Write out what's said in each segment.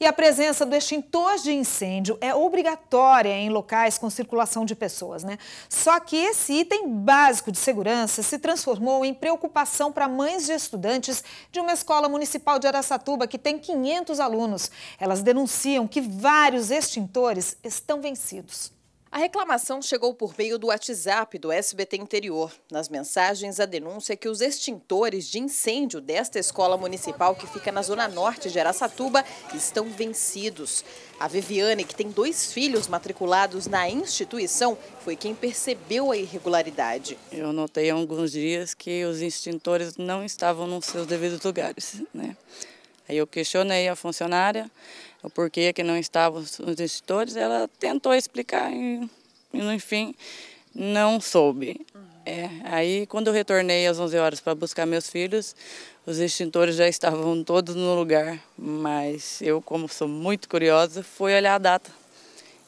E a presença do extintor de incêndio é obrigatória em locais com circulação de pessoas, né? Só que esse item básico de segurança se transformou em preocupação para mães de estudantes de uma escola municipal de Araçatuba que tem 500 alunos. Elas denunciam que vários extintores estão vencidos. A reclamação chegou por meio do WhatsApp do SBT Interior. Nas mensagens, a denúncia é que os extintores de incêndio desta escola municipal que fica na zona norte de Araçatuba estão vencidos. A Viviane, que tem dois filhos matriculados na instituição, foi quem percebeu a irregularidade. Eu notei há alguns dias que os extintores não estavam nos seus devidos lugares. Né? Aí eu questionei a funcionária o porquê que não estavam os instrutores, ela tentou explicar e, enfim, não soube. É, aí, quando eu retornei às 11 horas para buscar meus filhos, os extintores já estavam todos no lugar, mas eu, como sou muito curiosa, fui olhar a data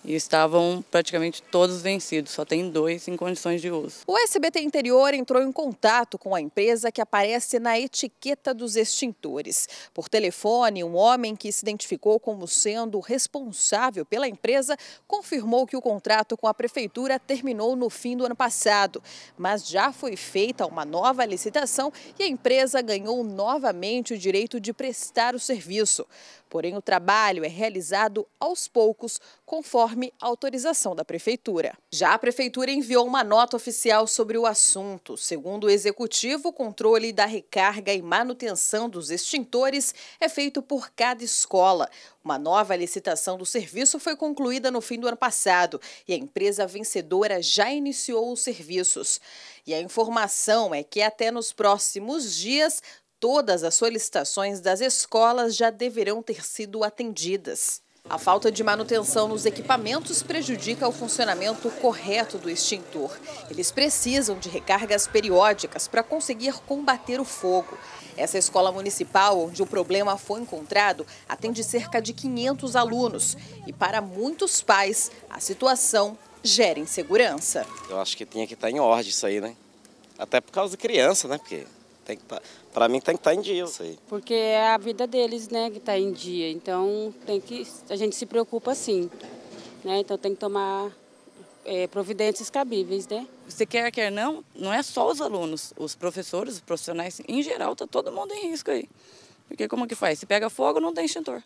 e estavam praticamente todos vencidos, só tem dois em condições de uso. O SBT Interior entrou em contato com a empresa que aparece na etiqueta dos extintores. Por telefone, um homem que se identificou como sendo responsável pela empresa confirmou que o contrato com a prefeitura terminou no fim do ano passado, mas já foi feita uma nova licitação e a empresa ganhou novamente o direito de prestar o serviço. Porém, o trabalho é realizado aos poucos conforme autorização da Prefeitura. Já a Prefeitura enviou uma nota oficial sobre o assunto. Segundo o Executivo, o controle da recarga e manutenção dos extintores é feito por cada escola. Uma nova licitação do serviço foi concluída no fim do ano passado e a empresa vencedora já iniciou os serviços. E a informação é que até nos próximos dias, todas as solicitações das escolas já deverão ter sido atendidas. A falta de manutenção nos equipamentos prejudica o funcionamento correto do extintor. Eles precisam de recargas periódicas para conseguir combater o fogo. Essa escola municipal, onde o problema foi encontrado, atende cerca de 500 alunos. E para muitos pais, a situação gera insegurança. Eu acho que tinha que estar em ordem isso aí, né? Até por causa da criança, né? Porque tem que tá, para mim tem que estar tá em dia isso aí. Porque é a vida deles, né, que está em dia. Então tem que a gente se preocupa sim, né? Então tem que tomar é, providências cabíveis, né? Se quer, quer não, não é só os alunos, os professores, os profissionais, em geral, tá todo mundo em risco aí. Porque como que faz? Se pega fogo, não tem extintor.